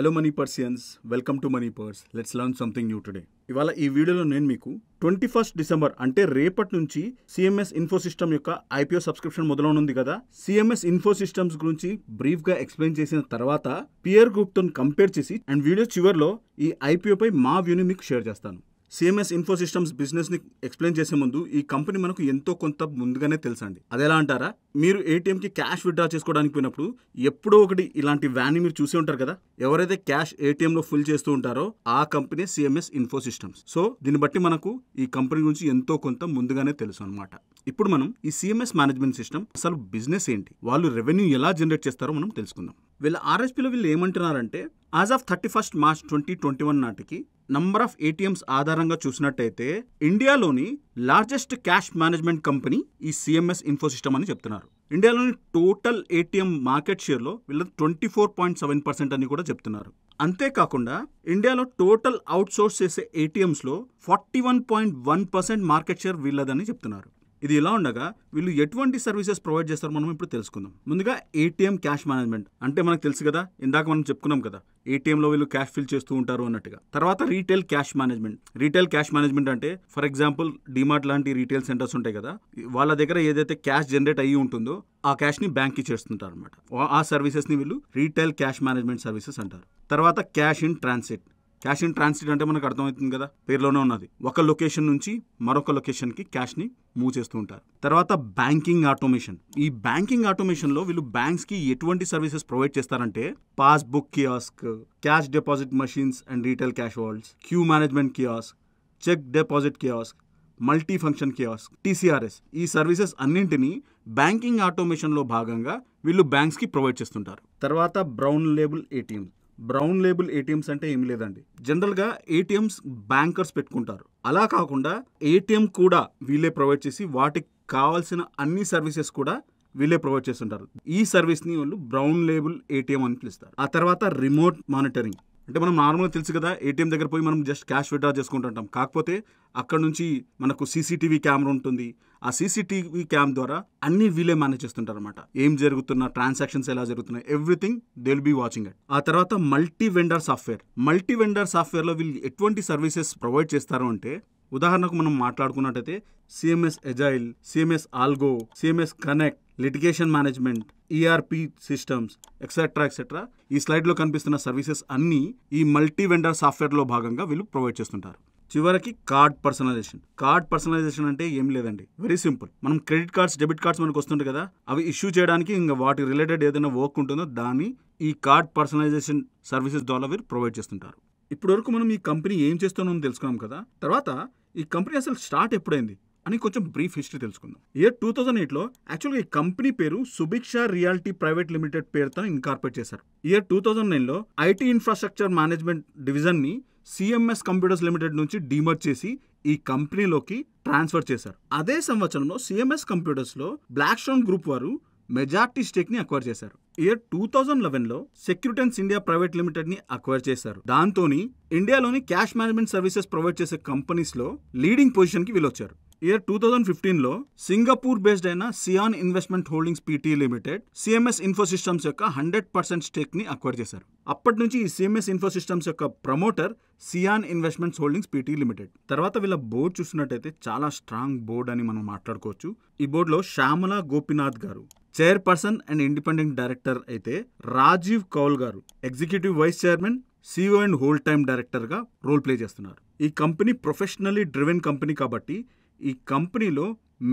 hello money Persians welcome to money purse let's learn something new today ఇవాళ ఈ వీడియోలో నేను మీకు ట్వంటీ ఫస్ట్ డిసెంబర్ అంటే రేపటి నుంచి సిఎంఎస్ ఇన్ఫో సిస్టమ్ యొక్క ఐపీఓ సబ్స్క్రిప్షన్ మొదలవునుంది కదా సిఎంఎస్ ఇన్ఫో సిస్టమ్స్ గురించి బ్రీఫ్గా ఎక్స్ప్లెయిన్ చేసిన తర్వాత పియర్ గ్రూప్తో కంపేర్ చేసి అండ్ వీడియో చివర్లో ఈ ఐపీఓపై మా వ్యూని మీకు షేర్ చేస్తాను సిఎంఎస్ ఇన్ఫో సిస్టమ్స్ బిజినెస్ని ఎక్స్ప్లెయిన్ చేసే ముందు ఈ కంపెనీ మనకు ఎంతో కొంత ముందుగానే తెలుసండి అది ఎలా అంటారా మీరు ఏటీఎం కి క్యాష్ విత్డ్రా చేసుకోవడానికి పోయినప్పుడు ఎప్పుడో ఒకటి ఇలాంటి వ్యాన్ మీరు చూసే ఉంటారు కదా ఎవరైతే క్యాష్ ఏటీఎంలో ఫుల్ చేస్తూ ఉంటారో ఆ company CMS info systems so దీన్ని బట్టి మనకు ఈ కంపెనీ గురించి ఎంతో కొంత ముందుగానే తెలుసు అనమాట ఇప్పుడు మనం ఈ సిఎంఎస్ మేనేజ్మెంట్ సిస్టమ్ అసలు బిజినెస్ ఏంటి వాళ్ళు రెవెన్యూ ఎలా జనరేట్ చేస్తారో మనం తెలుసుకుందాం వీళ్ళ ఆర్ఎస్పీలో వీళ్ళు ఏమంటున్నారంటే as of thirty first March twenty twenty one నాటికి నంబర్ ఆఫ్ ఏటీఎంస్ ఆధారంగా చూసినట్టయితే ఇండియాలోని లార్జెస్ట్ క్యాష్ మేనేజ్మెంట్ కంపెనీ ఈ సిఎంఎస్ ఇన్ఫోసిస్టమ్ అని చెప్తున్నారు ఇండియాలోని టోటల్ ఏటీఎం మార్కెట్ షేర్లో వీళ్ళ twenty four point seven percent అని కూడా చెప్తున్నారు అంతేకాకుండా ఇండియాలో టోటల్ అవుట్సోర్స్ చేసే ఏటీఎంస్లో forty one point one percent market share వీళ్ళదని చెప్తున్నారు ఇది ఇలా ఉండగా వీళ్ళు ఎటువంటి సర్వీసెస్ ప్రొవైడ్ చేస్తారు మనం ఇప్పుడు తెలుసుకుందాం ముందుగా ఏటీఎం క్యాష్ మేనేజ్మెంట్ అంటే మనకు తెలుసు కదా ఇందాక మనం చెప్పుకున్నాం కదా ఏటీఎంలో వీళ్ళు క్యాష్ ఫిల్ చేస్తూ ఉంటారు అన్నట్టుగా తర్వాత retail cash management retail cash management అంటే ఫర్ ఎగ్జాంపుల్ డిమార్ట్ లాంటి రీటైల్ సెంటర్స్ ఉంటాయి కదా వాళ్ళ దగ్గర ఏదైతే క్యాష్ జనరేట్ అయ్యి ఉంటుందో ఆ క్యాష్ని బ్యాంక్కి చేస్తుంటారు అనమాట ఆ ని వీళ్ళు రీటైల్ క్యాష్ మేనేజ్మెంట్ సర్వీసెస్ అంటారు తర్వాత cash in transit cash in transit అంటే మనకు అర్థమవుతుంది కదా పేరులోనే ఉన్నది ఒక లొకేషన్ నుంచి మరొక లొకేషన్కి క్యాష్ని మూవ్ చేస్తూ ఉంటారు తర్వాత బ్యాంకింగ్ ఆటోమేషన్ ఈ బ్యాంకింగ్ ఆటోమేషన్లో వీళ్ళు బ్యాంక్స్కి ఎటువంటి సర్వీసెస్ ప్రొవైడ్ చేస్తారంటే passbook kiosk cash deposit machines and retail cash walls queue management kiosk cheque deposit kiosk multi function kiosk TCRs ఈ సర్వీసెస్ అన్నింటినీ బ్యాంకింగ్ ఆటోమేషన్లో భాగంగా వీళ్ళు బ్యాంక్స్కి ప్రొవైడ్ చేస్తుంటారు తర్వాత brown label ATM brown label ATMs అంటే ఏమి లేదండి జనరల్గా ఏటీఎంస్ బ్యాంకర్స్ పెట్టుకుంటారు అలా కాకుండా ఏటీఎం కూడా వీళ్ళే ప్రొవైడ్ చేసి వాటికి కావాల్సిన అన్ని సర్వీసెస్ కూడా వీళ్ళే ప్రొవైడ్ చేస్తుంటారు ఈ సర్వీస్ని వాళ్ళు బ్రౌన్ లేబుల్ ఏటీఎం అని పిలుస్తారు ఆ తర్వాత రిమోట్ మానిటరింగ్ అంటే మనం నార్మల్గా తెలుసు కదా ఏటీఎం దగ్గర పోయి మనం జస్ట్ క్యాష్ విత్డ్రా చేసుకుంటుంటాం కాకపోతే అక్కడ నుంచి మనకు సీసీటీవీ కెమెరా ఉంటుంది ఆ సీసీటీవీ క్యామ్ ద్వారా అన్ని వీలే మేనేజ్ చేస్తుంటారు అనమాట ఏం జరుగుతున్న ట్రాన్సాక్షన్స్ ఎలా జరుగుతున్నాయి everything they will be watching it ఆ తర్వాత multi vendor software multi vendor సాఫ్ట్వేర్లో వీళ్ళు ఎటువంటి సర్వీసెస్ ప్రొవైడ్ చేస్తారు అంటే ఉదాహరణకు మనం మాట్లాడుకున్నట్టయితే CMS agile CMS algo CMS connect litigation management ERP systems etcetera etcetera ఈ స్లైడ్లో కనిపిస్తున్న సర్వీసెస్ అన్నీ ఈ మల్టీ వెండర్ సాఫ్ట్వేర్లో భాగంగా వీళ్ళు ప్రొవైడ్ చేస్తుంటారు చివరికి కార్డ్ పర్సనలైజేషన్ కార్డ్ పర్సనలైజేషన్ అంటే ఏం లేదండి వెరీ సింపుల్ మనం క్రెడిట్ కార్డ్స్ డెబిట్ కార్డ్స్ మనకు వస్తుంటాయి కదా అవి ఇష్యూ చేయడానికి ఇంకా వాటి రిలేటెడ్ ఏదైనా వర్క్ ఉంటుందో దాన్ని ఈ కార్డ్ పర్సనలైజేషన్ సర్వీసెస్ ద్వారా వీరు ప్రొవైడ్ చేస్తుంటారు ఇప్పటివరకు మనం ఈ కంపెనీ ఏం చేస్తున్నామో తెలుసుకున్నాం కదా తర్వాత ఈ కంపెనీ అసలు స్టార్ట్ ఎప్పుడైంది అని కొంచెం బ్రీఫ్ హిస్టరీ తెలుసుకుందాం ఇయర్ టూ థౌజండ్ ఎయిట్లో యాక్చువల్గా ఈ కంపెనీ పేరు సుభిక్ష రియాలిటీ ప్రైవేట్ లిమిటెడ్ పేరుతో ఇన్కార్పొరేట్ చేశారు ఇయర్ టూ థౌజండ్ నైన్లో ఐటీ ఇన్ఫ్రాస్ట్రక్చర్ మేనేజ్మెంట్ డివిజన్ని సిఎంఎస్ కంప్యూటర్స్ లిమిటెడ్ నుంచి డిమర్ట్ చేసి ఈ కంపెనీలోకి ట్రాన్స్ఫర్ చేశారు అదే సంవత్సరంలో సిఎంఎస్ కంప్యూటర్స్లో బ్లాక్ స్టోన్ గ్రూప్ వారు మెజార్టీ స్టేక్ని అక్వైర్ చేశారు ఇయర్ టూ థౌజండ్ లెవెన్లో సెక్యూరిటెన్స్ ఇండియా ప్రైవేట్ లిమిటెడ్ని అక్వైర్ చేశారు దాంతో ఇండియాలోని క్యాష్ మేనేజ్మెంట్ సర్వీసెస్ ప్రొవైడ్ చేసే కంపెనీస్లో లీడింగ్ పొజిషన్ కి వీలొచ్చారు ఇయర్ టూ థౌజండ్ ఫిఫ్టీన్లో సింగపూర్ బేస్డ్ అయిన Sion investment holdings PT limited CMS Infosystems యొక్క హండ్రెడ్ పర్సెంట్ స్టేక్ ని అక్వైర్ చేశారు అప్పటి నుంచి ఈ సిఎంఎస్ ఇన్ఫోసిస్టమ్స్ యొక్క promoter Sion investments holdings PT limited తర్వాత వీళ్ళ బోర్డు చూసినట్టయితే చాలా స్ట్రాంగ్ బోర్డు అని మనం మాట్లాడుకోవచ్చు ఈ బోర్డులో శ్యామల గోపినాథ్ గారు చైర్పర్సన్ అండ్ ఇండిపెండెంట్ డైరెక్టర్ అయితే Rajiv Kaul garu executive vice chairman CEO and whole time డైరెక్టర్గా రోల్ ప్లే చేస్తున్నారు ఈ కంపెనీ ప్రొఫెషనలీ డ్రివెన్ కంపెనీ కాబట్టి ఈ కంపెనీలో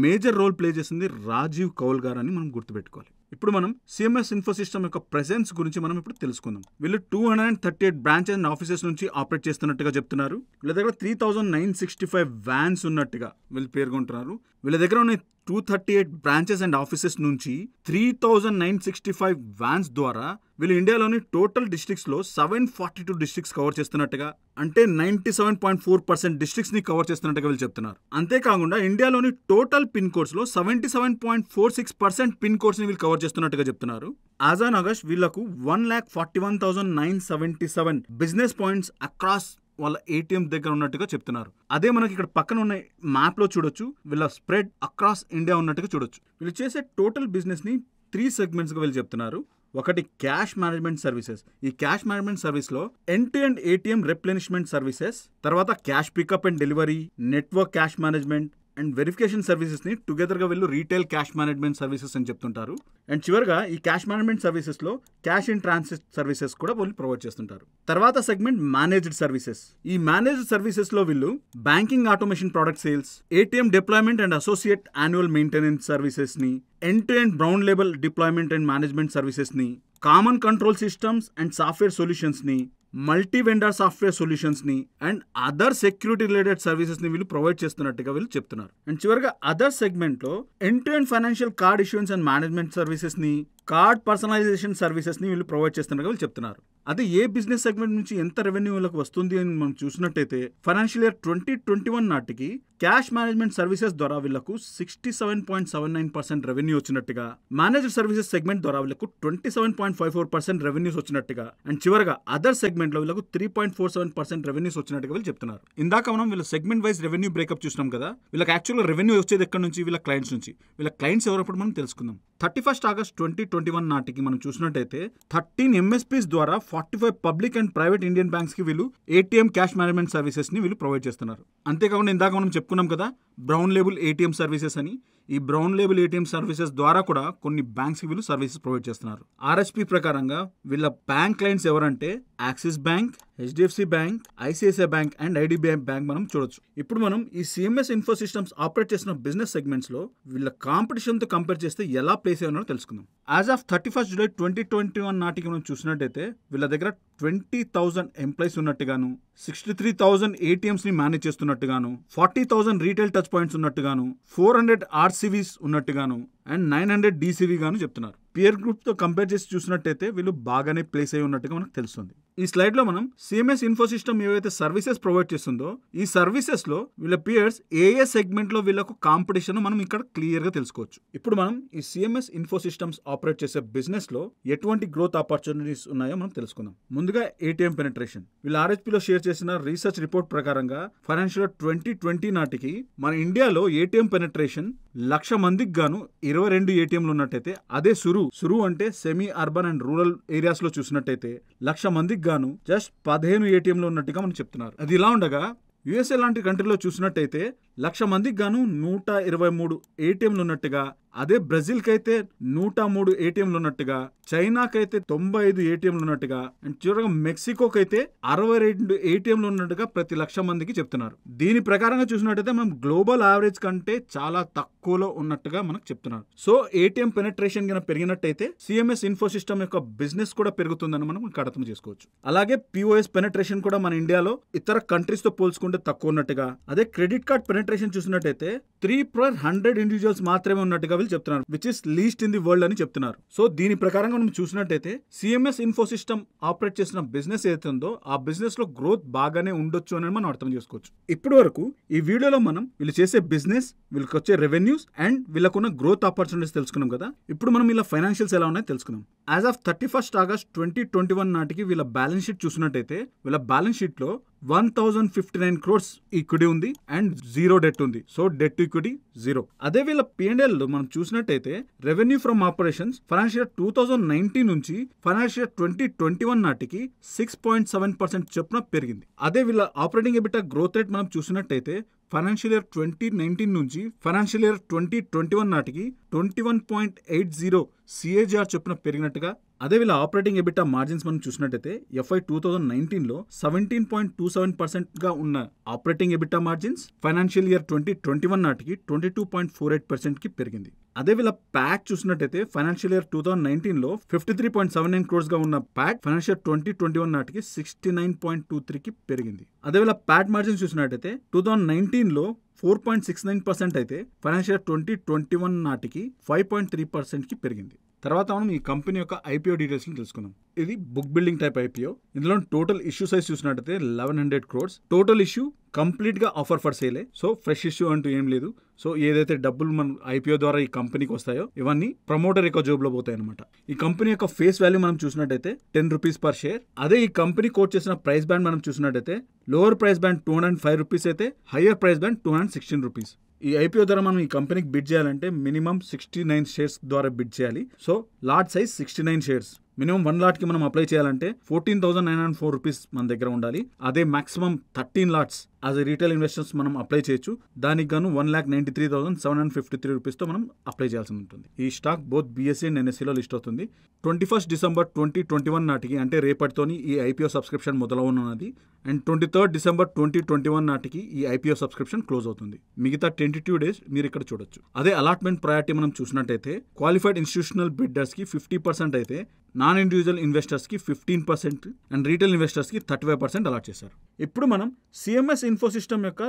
మేజర్ రోల్ ప్లే చేసింది రాజీవ్ కౌల్ గారు అని మనం గుర్తుపెట్టుకోవాలి ఇప్పుడు మనం సిఎంఎస్ ఇన్ఫోసిస్టమ్ యొక్క ప్రెసెన్స్ గురించి మనం ఇప్పుడు తెలుసుకుందాం వీళ్ళు two hundred and thirty eight branches and offices నుంచి ఆపరేట్ చేస్తున్నట్టుగా చెప్తున్నారు వీళ్ళ దగ్గర three thousand nine sixty five vans ఉన్నట్టుగా వీళ్ళు పేర్కొంటున్నారు వీళ్ళ దగ్గర ఉన్న two thirty eight branches and offices నుంచి three thousand nine sixty five vans ద్వారా వీళ్ళు ఇండియాలోని టోటల్ డిస్ట్రిక్ట్స్లో seven forty two districts cover చేస్తున్నట్టుగా అంటే ninety seven point four percent ని కవర్ చేస్తున్నట్టుగా వీళ్ళు చెప్తున్నారు అంతేకాకుండా ఇండియాలోని టోటల్ పిన్ లో seventy seven point four six percent pin ని వీళ్ళు కవర్ చేస్తున్నట్టుగా చెప్తున్నారు ఆజాన్ ఆగస్ట్ వీళ్ళకు one lakh forty one thousand nine seventy seven business points across వాళ్ళ ఏటీఎం దగ్గర ఉన్నట్టుగా చెప్తున్నారు అదే మనకి ఇక్కడ పక్కన ఉన్న మ్యాప్లో చూడొచ్చు వీళ్ళ స్ప్రెడ్ అక్రాస్ ఇండియా ఉన్నట్టుగా చూడొచ్చు వీళ్ళు చేసే టోటల్ బిజినెస్ని త్రీ సెగ్మెంట్స్గా వీళ్ళు చెప్తున్నారు ఒకటి క్యాష్ మేనేజ్మెంట్ సర్వీసెస్ ఈ క్యాష్ మేనేజ్మెంట్ లో end to end ATM replenishment services తర్వాత cash pickup and delivery network cash management and verification సర్వీసెస్ని గా వీళ్ళు రీటైల్ క్యాష్ మేనేజ్మెంట్ సర్వీసెస్ అని చెప్తుంటారు అండ్ చివరిగా ఈ క్యాష్ మేనేజ్మెంట్ సర్వీసెస్లో క్యాష్ ఇన్ ట్రాన్సిట్ సర్వీసెస్ కూడా వీళ్ళు ప్రొవైడ్ చేస్తుంటారు తర్వాత సెగ్మెంట్ మేనేజ్డ్ సర్వీసెస్ ఈ మేనేజ్డ్ సర్వీసెస్లో వీళ్ళు banking automation product sales ATM deployment and associate annual maintenance సర్వీసెస్ని end to end brown level deployment and management సర్వీసెస్ని common control systems and software సొల్యూషన్స్ని మల్టీ వెండర్ సాఫ్ట్వేర్ సొల్యూషన్స్ని and other security related సర్వీసెస్ని వీళ్ళు provide చేస్తున్నట్టుగా వీళ్ళు చెప్తున్నారు and చివరిగా అదర్ సెగ్మెంట్లో end and financial card issuance and management సర్వీసెస్ని కార్డ్ పర్సనలైజేషన్ సర్వీసెస్ని వీళ్ళు ప్రొవైడ్ చేస్తున్నట్టుగా వీళ్ళు చెప్తున్నారు అదే ఏ బిజినెస్ సెగ్మెంట్ నుంచి ఎంత రెవెన్యూ వీళ్ళకి వస్తుంది అని మనం చూసినట్టయితే financial year twenty twenty one నాటికి క్యాష్ మేనేజ్మెంట్ సర్వీసెస్ ద్వారా వీళ్లకు sixty seven point seven nine percent revenue వచ్చినట్టుగా మేనేజర్ సర్వీసెస్ సెగ్మెంట్ ద్వారా వీళ్లకు twenty seven point five four percent revenues వచ్చినట్టుగా అండ్ చివరగా అదర్ సెగ్మెంట్లో వీళ్ళకు three point four seven percent revenues వచ్చినట్టుగా వీళ్ళు చెప్తున్నారు ఇందాక మనం వీళ్ళ సెగ్మెంట్ వైజ్ రెవెన్యూ బ్రేకప్ చూసినాం కదా వీళ్ళకి యాక్చువల్గా రెవెన్యూ వచ్చేది ఎక్కడ నుంచి వీళ్ళ క్లయింట్స్ నుంచి వీళ్ళ క్లయింట్స్ ఎవరప్పుడు మనం తెలుసుకుందాం thirty first August twenty twenty one నాటికి మనం చూసినట్టయితే థర్టీన్ ఎంఎస్పీస్ ద్వారా forty five public and private Indian బ్యాంక్స్కి వీళ్ళు ఏటీఎం క్యాష్ మేనేజ్మెంట్ సర్వీసెస్ని వీళ్ళు ప్రొవైడ్ చేస్తున్నారు అంతేకాకుండా ఇందాక మనం చెప్పుకున్నాం కదా బ్రౌన్ లేబుల్ ఏటీఎం సర్వీసెస్ అని ఈ బ్రౌన్ లేబుల్ ఏటీఎం సర్వీసెస్ ద్వారా కూడా కొన్ని బ్యాంక్స్ వీళ్ళు సర్వీసెస్ ప్రొవైడ్ చేస్తున్నారు ఆర్ఎస్పి ప్రకారంగా వీళ్ళ బ్యాంక్ క్లయింట్స్ ఎవరంటే Axis bank HDFC bank ICICI bank and IDBI bank మనం చూడొచ్చు ఇప్పుడు మనం ఈ సిఎంఎస్ ఇన్ఫోసిస్టమ్స్ ఆపరేట్ చేసిన బిజినెస్ సెగ్మెంట్స్లో వీళ్ళ కాంపిటీషన్తో కంపేర్ చేస్తే ఎలా ప్లేస్ అయ్యారో తెలుసుకుందాం as of thirty first July twenty twenty one నాటికి మనం చూసినట్టయితే వీళ్ళ దగ్గర ట్వంటీ థౌజండ్ ఎంప్లాయీస్ ఉన్నట్టుగాను సిక్స్టీ త్రీ థౌజండ్ ఏటీఎంస్ని మేనేజ్ చేస్తున్నట్టుగాను forty thousand retail touch points ఉన్నట్టుగాను ఫోర్ హండ్రెడ్ ఆర్సీవీస్ ఉన్నట్టుగాను అండ్ నైన్ హండ్రెడ్ డీసీవీ గాను చెప్తున్నారు పియర్ గ్రూప్తో కంపేర్ చేసి చూసినట్టయితే వీళ్ళు బాగానే ప్లేస్ అయి ఉన్నట్టుగా మనకు తెలుస్తుంది ఈ స్లైడ్లో మనం సిఎంఎస్ ఇన్ఫో సిస్టమ్ ఏవైతే సర్వీసెస్ ప్రొవైడ్ చేస్తుందో ఈ సర్వీసెస్లో వీళ్ళ పియర్స్ ఏ ఏ సెగ్మెంట్లో వీళ్ళకు కాంపిటీషన్ మనం ఇక్కడ క్లియర్గా తెలుసుకోవచ్చు ఇప్పుడు మనం ఈ సిఎంఎస్ ఇన్ఫో సిస్టమ్స్ ఆపరేట్ చేసే బిజినెస్లో ఎటువంటి గ్రోత్ ఆపర్చునిటీస్ ఉన్నాయో మనం తెలుసుకుందాం ముందుగా ఏటీఎం పెనట్రేషన్ వీళ్ళు లో షేర్ చేసిన రీసెర్చ్ రిపోర్ట్ ప్రకారంగా ఫైనాన్షియల్ ట్వంటీ ట్వంటీ నాటికి మన ఇండియాలో ఏటీఎం పెనట్రేషన్ లక్ష మందికి గాను ఇరవై రెండు ఏటీఎంలు ఉన్నట్టయితే అదే సురు సురు అంటే semi urban and rural areas లో చూసినట్టయితే లక్ష మందికి గాను జస్ట్ పదిహేను ఏటీఎంలు ఉన్నట్టుగా మనం చెప్తున్నారు అది ఇలా ఉండగా యుఎస్ఏ లాంటి కంట్రీలో చూసినట్టయితే లక్ష మందికి గాను నూట ఇరవై మూడు ఏటీఎంలు ఉన్నట్టుగా అదే బ్రెజిల్కైతే నూట మూడు ఏటీఎంలు ఉన్నట్టుగా చైనాకైతే తొంభై ఐదు ఏటీఎంలు ఉన్నట్టుగా అండ్ చివరగా మెక్సికోకైతే అరవై రెండు ఏటీఎంలు ఉన్నట్టుగా ప్రతి లక్ష మందికి చెప్తున్నారు దీని ప్రకారంగా చూసినట్టయితే మనం గ్లోబల్ యావరేజ్ కంటే చాలా తక్కువలో ఉన్నట్టుగా మనకు చెప్తున్నారు సో ఏటీఎం పెనట్రేషన్ కనుక పెరిగినట్టయితే సిఎంఎస్ ఇన్ఫో సిస్టమ్ యొక్క బిజినెస్ కూడా పెరుగుతుందని మనం కడతం అర్థం చేసుకోవచ్చు అలాగే పిఓఎస్ పెనట్రేషన్ కూడా మన ఇండియాలో ఇతర కంట్రీస్తో పోల్చుకుంటే తక్కువ ఉన్నట్టుగా అదే క్రెడిట్ కార్డ్ పెనట్రేషన్ పెనట్రేషన్ చూసినట్టయితే త్రీ పర్ హండ్రెడ్ ఇండివిజువల్స్ మాత్రమే ఉన్నట్టుగా వీళ్ళు చెప్తున్నారు which is least in the world అని చెప్తున్నారు సో దీని ప్రకారంగా మనం చూసినట్టయితే సిఎంఎస్ ఇన్ఫోసిస్టమ్ ఆపరేట్ చేసిన బిజినెస్ ఏదైతే ఉందో ఆ బిజినెస్ లో గ్రోత్ బాగానే ఉండొచ్చు అని మనం అర్థం చేసుకోవచ్చు ఇప్పటి వరకు ఈ వీడియోలో మనం వీళ్ళు చేసే బిజినెస్ వీళ్ళకి వచ్చే రెవెన్యూస్ అండ్ వీళ్ళకున్న గ్రోత్ ఆపర్చునిటీస్ తెలుసుకున్నాం కదా ఇప్పుడు మనం ఇలా ఫైనాన్షియల్స్ ఎలా ఉన్నాయో తెలుసుకున్నాం as of thirty first August twenty twenty one నాటికి వీళ్ళ బ్యాలెన్స్ షీట్ చూసినట్టయితే వీళ్ళ బ్యాలెన్స్ షీట్లో one thousand fifty nine crores equity ఉంది అండ్ జీరో డెట్ ఉంది సో డెట్ ఈక్విటీ జీరో అదే వీళ్ళ పిఎన్ఎల్ మనం చూసినట్టయితే revenue from operations financial two thousand nineteen నుంచి ఫైనాన్షియల్ ట్వంటీ ట్వంటీ వన్ నాటికి సిక్స్ పాయింట్ సెవెన్ పర్సెంట్ చొప్పున పెరిగింది అదే వీళ్ళ ఆపరేటింగ్ ఎబిటా గ్రోత్ రేట్ మనం చూసినట్టయితే ఫైనాన్షియల్ ఇయర్ ట్వంటీ నైన్టీన్ నుంచి financial year twenty twenty one నాటికి twenty one point eight zero CAGR చొప్పున పెరిగినట్టుగా అదే వీళ్ళ ఆపరేటింగ్ ఎబిటా మార్జిన్స్ మనం చూసినట్టయితే ఎఫ్ఐ టూ థౌసండ్ లో సెవెంటీన్ పాయింట్ టూ సెవెన్ పర్సెంట్గా ఉన్న operating EBITDA margins financial year twenty twenty one నాటికి twenty two point four eight పర్సెంట్కి పెరిగింది అదే వీళ్ళ ప్యాక్ చూసినట్టయితే ఫైనాన్షియల్ ఇయర్ టూ థౌసండ్ నైన్టీన్లో fifty three point seven nine క్రోర్స్గా ఉన్న PAT financial twenty twenty one నాటికి సిక్స్టీ నైన్ పాయింట్ టూ త్రీకి పెరిగింది అదే వీళ్ళ ప్యాట్ మార్జిన్స్ చూసినట్టయితే టూ థౌసండ్ నైన్టీన్లో four point six nine percent అయితే ఫైనాన్షియల్ ట్వంటీ ట్వంటీ వన్ నాటికి ఫైవ్ పాయింట్ త్రీ పర్సెంట్కి పెరిగింది తర్వాత మనం ఈ కంపెనీ యొక్క ఐపీఓ డీటెయిల్స్ని తెలుసుకుందాం ఇది బుక్ బిల్డింగ్ టైప్ ఐపీఓ ఇందులో టోటల్ ఇష్యూ సైజ్ చూసినట్టయితే eleven hundred crores total issue కంప్లీట్గా offer for sale so fresh issue అంటూ ఏం లేదు సో ఏదైతే డబ్బులు మనం ఐపీఓ ద్వారా ఈ కంపెనీకి వస్తాయో ఇవన్నీ ప్రమోటర్ యొక్క లో పోతాయి అనమాట ఈ కంపెనీ యొక్క ఫేస్ వాల్యూ మనం చూసినట్టయితే టెన్ రూపీస్ పర్ షేర్ అదే ఈ కంపెనీ కోట్ చేసిన ప్రైస్ బ్యాండ్ మనం చూసినట్టయితే lower price band two hundred five rupees అయితే higher price band two hundred sixteen rupees ఈ ఐపీఓ ద్వారా మనం ఈ కంపెనీకి బిడ్ చేయాలంటే మినిమం సిక్స్టీ నైన్ షేర్స్ ద్వారా బిడ్ చేయాలి so lot size sixty nine shares minimum one లాట్కి మనం అప్లై చేయాలంటే fourteen thousand nine hundred four rupees మన దగ్గర ఉండాలి అదే maximum thirteen lots as a retail investors మనం అప్లై చేయొచ్చు దానికి గాను one lakh ninety three thousand seven hundred fifty three రూపీస్తో మనం అప్లై చేయాల్సి ఉంటుంది ఈ స్టాక్ బోత్ బీఎస్సీ అండ్ ఎన్ఎస్సీలో లిస్ట్ అవుతుంది twenty first December twenty twenty one నాటికి అంటే రేపటితోని ఈ ఐపీఓ సబ్స్క్రిప్షన్ మొదలవనున్నది and twenty third December twenty twenty one నాటికి ఈ ఐపీఓ సబ్స్క్రిప్షన్ క్లోజ్ అవుతుంది మిగతా ట్వంటీ టూ డేస్ మీరు ఇక్కడ చూడొచ్చు అదే అలాట్మెంట్ ప్రయారిటీ మనం చూసినట్టయితే క్వాలిఫైడ్ ఇన్స్టిట్యూషనల్ బిడ్డర్స్ కి ఫిఫ్టీ పర్సెంట్ అయితే నాన్ ఇండివిజువల్ ఇన్వెస్టర్స్ కి ఫిఫ్టీన్ పర్సెంట్ అండ్ రీటైల్ కి థర్టీ ఫైవ్ పర్సెంట్ అలాట్ చేశారు ఇప్పుడు మనం సిఎంఎస్ ఇన్ ಇನ್ಫೋಸಿಸ್ಟಮ್ యొక్క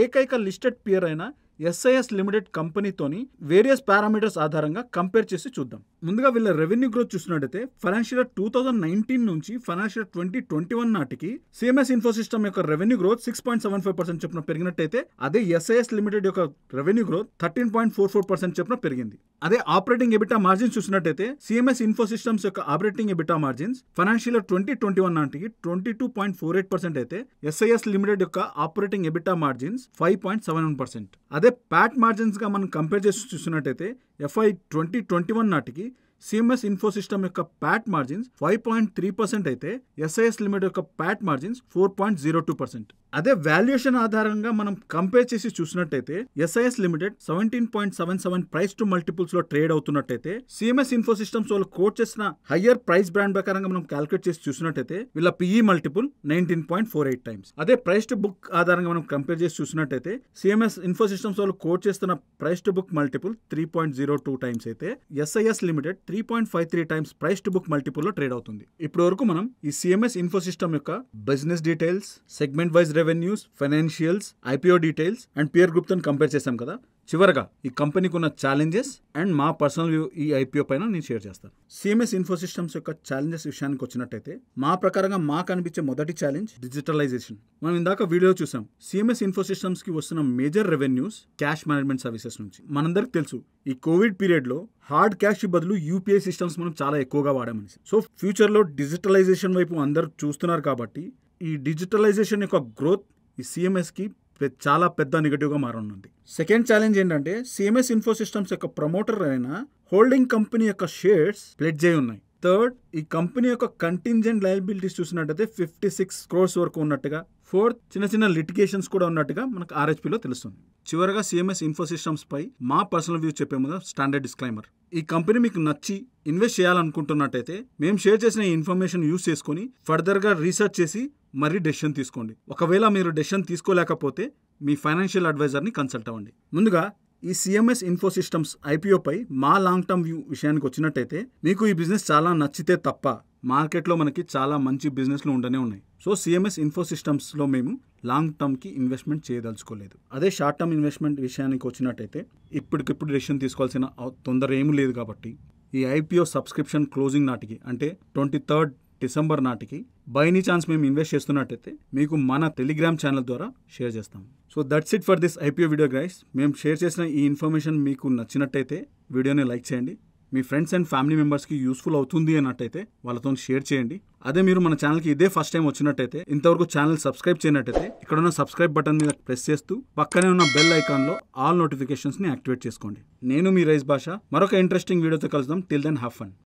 ఏకైక లిస్టెడ్ పియర్ అయిన ఎస్ఐఎస్ లిమిటెడ్ కంపెనీతోని వేరియస్ పారామీటర్స్ ఆధారంగా కంపేర్ చేసి చూద్దాం ముందుగా వీళ్ళ రెవెన్యూ గ్రోత్ చూసినట్టయితే financial year two thousand nineteen నుంచి ఫైనాన్షియల్ ట్వంటీ ట్వంటీ వన్ నాటికి సిఎంఎస్ ఇన్ఫోసిస్టమ్ యొక్క revenue growth six point seven five percent చెప్పిన పెరిగినట్టయితే అదే ఎస్ఐఎస్ లిమిటెడ్ యొక్క revenue growth thirteen point four four percent చెప్పిన పెరిగింది అదే ఆపరేటింగ్ ఎబిటా మార్జిన్స్ చూసినట్టయితే సిఎంఎస్ ఇన్ఫోసిస్టమ్స్ యొక్క operating EBITDA margins financial twenty twenty one నాటికి twenty two point four eight percent అయితే ఎస్ఐఎస్ లిమిటెడ్ యొక్క operating EBITDA margins five point seven one percent అదే PAT మార్జిన్స్గా మనం కంపేర్ చేసి చూసినట్టయితే ఎఫ్ఐ ట్వంటీ ట్వంటీ వన్ నాటికి సిఎంఎస్ ఇన్ఫోసిస్టమ్ యొక్క PAT margins five point three percent అయితే ఎస్ఐఎస్ లిమిట్ యొక్క PAT margins four point zero two percent అదే వాల్యుయేషన్ ఆధారంగా మనం కంపేర్ చేసి చూసినట్టయితే SIS limited seventeen point seven seven price to multiples లో ట్రేడ్ అవుతున్నట్టయితే సిఎంఎస్ ఇన్ఫోసిస్టమ్స్ వాళ్ళు కోట్ చేసిన హయ్యర్ ప్రైస్ బ్రాండ్ ప్రకారంగా మనం క్యాల్కులేట్ చేసి చూసినట్టయితే వీళ్ళ PE multiple nineteen point four eight times అదే ప్రైస్ టు బుక్ ఆధారంగా మనం కంపేర్ చేసి చూసినట్టయితే సిఎంఎస్ ఇన్ఫోసిస్టమ్స్ వాళ్ళు కోట్ చేస్తున్న price to book multiple three point zero two times అయితే SIS limited three point five three times price to book multiple లో trade అవుతుంది ఇప్పటి వరకు మనం ఈ సిఎంఎస్ ఇన్ఫోసిస్టమ్ యొక్క business details segment wise revenues financials IPO details and peer తో compare చేశాం కదా చివరగా ఈ కంపెనీకి ఉన్న ఛాలెంజెస్ అండ్ మా పర్సనల్ వ్యూ ఈ ఐపీఓ పైన నేను షేర్ చేస్తాను సిఎంఎస్ ఇన్ఫోసిస్టమ్స్ యొక్క ఛాలెంజెస్ విషయానికి వచ్చినట్టయితే మా ప్రకారంగా మాకు అనిపించే మొదటి ఛాలెంజ్ డిజిటలైజేషన్ మనం ఇందాక వీడియో చూసాం సిఎంఎస్ ఇన్ఫోసిస్టమ్స్ కి వస్తున్న major revenues cash management services నుంచి మనందరికి తెలుసు ఈ కోవిడ్ పీరియడ్లో హార్డ్ క్యాష్ బదులు యూపీఐ సిస్టమ్స్ మనం చాలా ఎక్కువగా వాడామని సో ఫ్యూచర్లో డిజిటలైజేషన్ వైపు అందరు చూస్తున్నారు కాబట్టి ఈ డిజిటలైజేషన్ యొక్క గ్రోత్ ఈ సిఎంఎస్కి చాలా పెద్ద నెగటివ్గా మారనుంది సెకండ్ ఛాలెంజ్ ఏంటంటే సిఎంఎస్ ఇన్ఫో సిస్టమ్స్ యొక్క ప్రమోటర్ అయిన హోల్డింగ్ కంపెనీ యొక్క షేర్స్ ప్లెడ్జ్ అయి ఉన్నాయి థర్డ్ ఈ కంపెనీ యొక్క కంటింజెంట్ లయబిలిటీస్ చూసినట్టయితే ఫిఫ్టీ సిక్స్ క్రోర్స్ వరకు ఉన్నట్టుగా ఫోర్త్ చిన్న చిన్న లిటిగేషన్స్ కూడా ఉన్నట్టుగా మనకు ఆర్హెచ్పిలో తెలుస్తుంది చివరగా సిఎంఎస్ ఇన్ఫో సిస్టమ్స్ పై మా పర్సనల్ వ్యూ చెప్పే ముందు స్టాండర్డ్ డిస్క్లైమర్ ఈ కంపెనీ మీకు నచ్చి ఇన్వెస్ట్ చేయాలనుకుంటున్నట్టయితే మేము షేర్ చేసిన ఇన్ఫర్మేషన్ యూస్ చేసుకొని ఫర్దర్గా రీసెర్చ్ చేసి మరీ డెసిషన్ తీసుకోండి ఒకవేళ మీరు డెసిషన్ తీసుకోలేకపోతే మీ ఫైనాన్షియల్ అడ్వైజర్ని కన్సల్ట్ అవ్వండి ముందుగా ఈ సిఎంఎస్ ఇన్ఫోసిస్టమ్స్ ఐపీఓపై మా లాంగ్ టర్మ్ వ్యూ విషయానికి వచ్చినట్టయితే మీకు ఈ బిజినెస్ చాలా నచ్చితే తప్ప మార్కెట్లో మనకి చాలా మంచి బిజినెస్లు ఉండనే ఉన్నాయి సో సిఎంఎస్ ఇన్ఫోసిస్టమ్స్లో మేము లాంగ్ టర్మ్కి ఇన్వెస్ట్మెంట్ చేయదలుచుకోలేదు అదే షార్ట్ టర్మ్ ఇన్వెస్ట్మెంట్ విషయానికి వచ్చినట్టయితే ఇప్పటికిప్పుడు డెసిషన్ తీసుకోవాల్సిన తొందర ఏమీ లేదు కాబట్టి ఈ ఐపీఓ సబ్స్క్రిప్షన్ క్లోజింగ్ నాటికి అంటే ట్వంటీ థర్డ్ డిసెంబర్ నాటికి బై ఎనీ ఛాన్స్ మేము ఇన్వెస్ట్ చేస్తున్నట్టయితే మీకు మన టెలిగ్రామ్ ఛానల్ ద్వారా షేర్ చేస్తాం so that's it for this IPO video guys మేము షేర్ చేసిన ఈ ఇన్ఫర్మేషన్ మీకు నచ్చినట్టయితే వీడియోని లైక్ చేయండి మీ ఫ్రెండ్స్ అండ్ ఫ్యామిలీ మెంబర్స్కి యూస్ఫుల్ అవుతుంది అన్నట్టయితే వాళ్ళతో షేర్ చేయండి అదే మీరు మన ఛానల్కి ఇదే ఫస్ట్ టైం వచ్చినట్టయితే ఇంతవరకు ఛానల్ సబ్స్క్రైబ్ చేయనట్టయితే ఇక్కడ ఉన్న సబ్స్క్రైబ్ బటన్ మీద ప్రెస్ చేస్తూ పక్కనే ఉన్న బెల్ ఐకాన్లో ఆల్ నోటిఫికేషన్స్ని యాక్టివేట్ చేసుకోండి నేను మీ రైస్ భాష మరొక ఇంట్రెస్టింగ్ వీడియోతో కలుద్దాం టిల్ దెన్ హ్యావ్ అండ్